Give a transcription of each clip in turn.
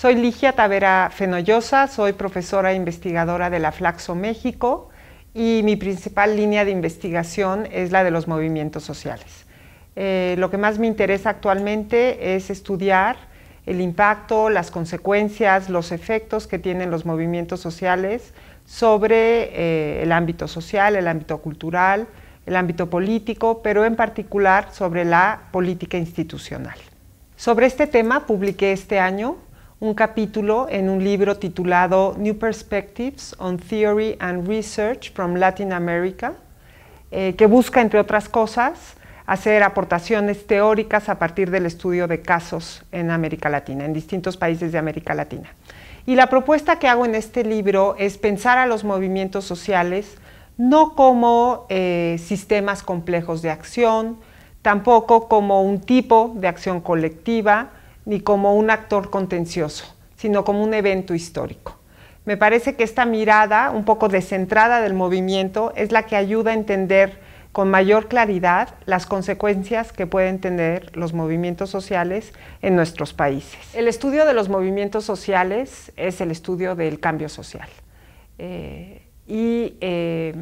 Soy Ligia Tavera Fenollosa, soy profesora e investigadora de la Flaxo México y mi principal línea de investigación es la de los movimientos sociales. Eh, lo que más me interesa actualmente es estudiar el impacto, las consecuencias, los efectos que tienen los movimientos sociales sobre eh, el ámbito social, el ámbito cultural, el ámbito político, pero en particular sobre la política institucional. Sobre este tema publiqué este año un capítulo en un libro titulado New Perspectives on Theory and Research from Latin America, eh, que busca, entre otras cosas, hacer aportaciones teóricas a partir del estudio de casos en América Latina, en distintos países de América Latina. Y la propuesta que hago en este libro es pensar a los movimientos sociales no como eh, sistemas complejos de acción, tampoco como un tipo de acción colectiva, ni como un actor contencioso, sino como un evento histórico. Me parece que esta mirada un poco descentrada del movimiento es la que ayuda a entender con mayor claridad las consecuencias que pueden tener los movimientos sociales en nuestros países. El estudio de los movimientos sociales es el estudio del cambio social. Eh, y eh,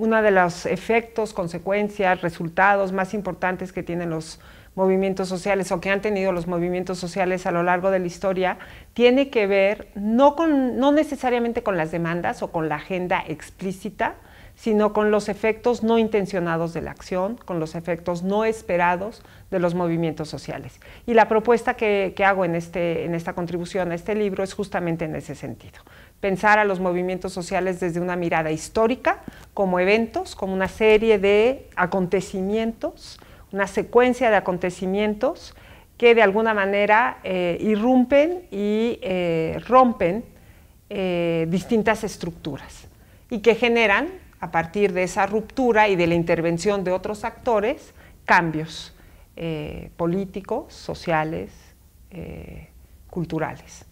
uno de los efectos, consecuencias, resultados más importantes que tienen los movimientos sociales o que han tenido los movimientos sociales a lo largo de la historia tiene que ver no, necesariamente con las demandas o con la agenda explícita, sino con los efectos no intencionados de la acción, con los efectos no esperados de los movimientos sociales. Y la propuesta que, hago este, en esta contribución a este libro es justamente en ese sentido pensar a los movimientos sociales desde una mirada histórica, como eventos, como una serie de acontecimientos, una secuencia de acontecimientos que de alguna manera eh, irrumpen y eh, rompen eh, distintas estructuras y que generan, a partir de esa ruptura y de la intervención de otros actores, cambios políticos, sociales, culturales.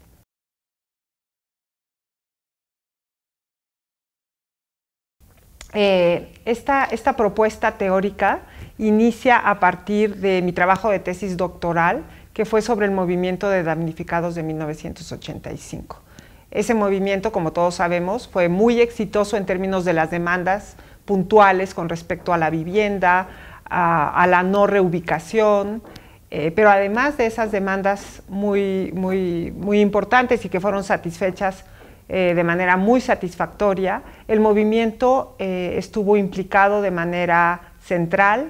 Eh, esta, propuesta teórica inicia a partir de mi trabajo de tesis doctoral, que fue sobre el movimiento de damnificados de 1985. Ese movimiento, como todos sabemos, fue muy exitoso en términos de las demandas puntuales con respecto a la vivienda, a, la no reubicación, eh, pero además de esas demandas muy, muy importantes y que fueron satisfechas eh, de manera muy satisfactoria. El movimiento eh, estuvo implicado de manera central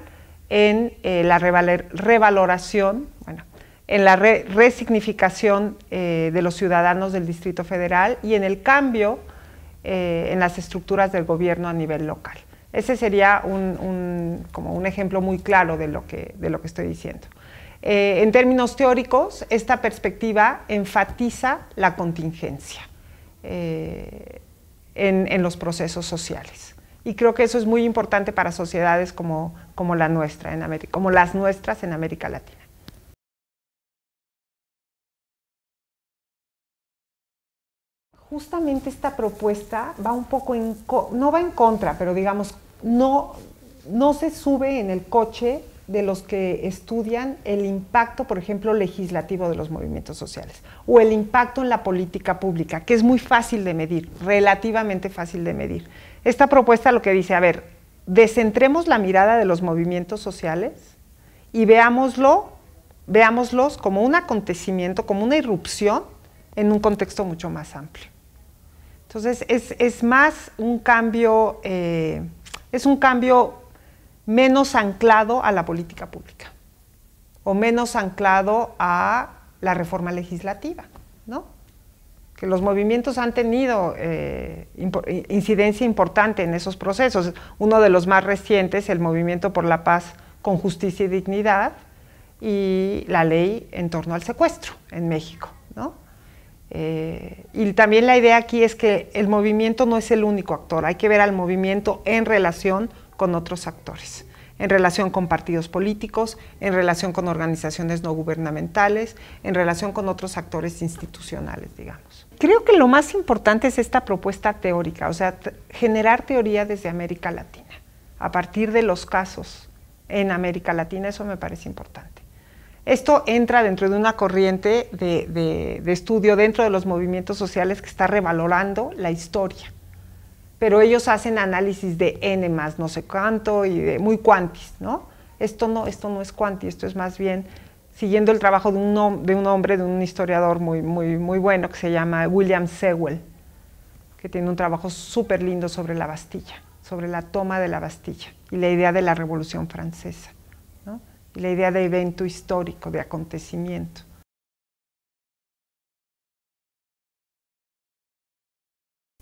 en eh, la revaloración, bueno, en la resignificación de los ciudadanos del Distrito Federal y en el cambio en las estructuras del gobierno a nivel local. Ese sería un, como un ejemplo muy claro de lo que estoy diciendo. en términos teóricos, esta perspectiva enfatiza la contingencia. Eh, en, los procesos sociales. Y creo que eso es muy importante para sociedades como, la nuestra como las nuestras en América Latina. Justamente esta propuesta va un poco no va en contra, pero digamos, no, no se sube en el coche de los que estudian el impacto, por ejemplo, legislativo de los movimientos sociales o el impacto en la política pública, que es muy fácil de medir, relativamente fácil de medir. Esta propuesta lo que dice, a ver, descentremos la mirada de los movimientos sociales y veámoslo, veámoslos como un acontecimiento, como una irrupción en un contexto mucho más amplio. Entonces, es, más un cambio, eh, es un cambio menos anclado a la política pública o menos anclado a la reforma legislativa, ¿no? Que los movimientos han tenido eh, incidencia importante en esos procesos. Uno de los más recientes, el Movimiento por la Paz con Justicia y Dignidad, y la ley en torno al secuestro en México, ¿no? Eh, y también la idea aquí es que el movimiento no es el único actor, hay que ver al movimiento en relación con otros actores, en relación con partidos políticos, en relación con organizaciones no gubernamentales, en relación con otros actores institucionales, digamos. Creo que lo más importante es esta propuesta teórica, o sea, generar teoría desde América Latina, a partir de los casos en América Latina, eso me parece importante. Esto entra dentro de una corriente de, de estudio, dentro de los movimientos sociales que está revalorando la historia pero ellos hacen análisis de n más no sé cuánto y de muy cuantis, ¿no? Esto no, esto no es cuanti, esto es más bien siguiendo el trabajo de un, de un hombre, de un historiador muy, muy, muy bueno que se llama William Sewell, que tiene un trabajo súper lindo sobre la Bastilla, sobre la toma de la Bastilla y la idea de la Revolución Francesa, ¿no? y la idea de evento histórico, de acontecimiento.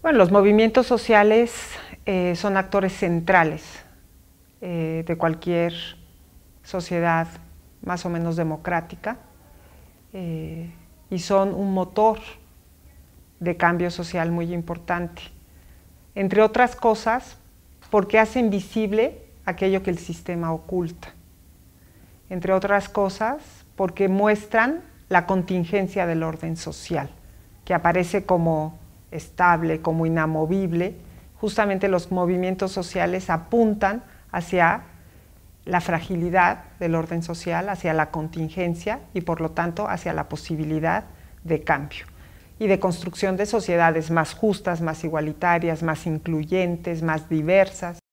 Bueno, los movimientos sociales eh, son actores centrales eh, de cualquier sociedad más o menos democrática eh, y son un motor de cambio social muy importante. Entre otras cosas, porque hacen visible aquello que el sistema oculta. Entre otras cosas, porque muestran la contingencia del orden social, que aparece como estable, como inamovible, justamente los movimientos sociales apuntan hacia la fragilidad del orden social, hacia la contingencia y por lo tanto hacia la posibilidad de cambio y de construcción de sociedades más justas, más igualitarias, más incluyentes, más diversas.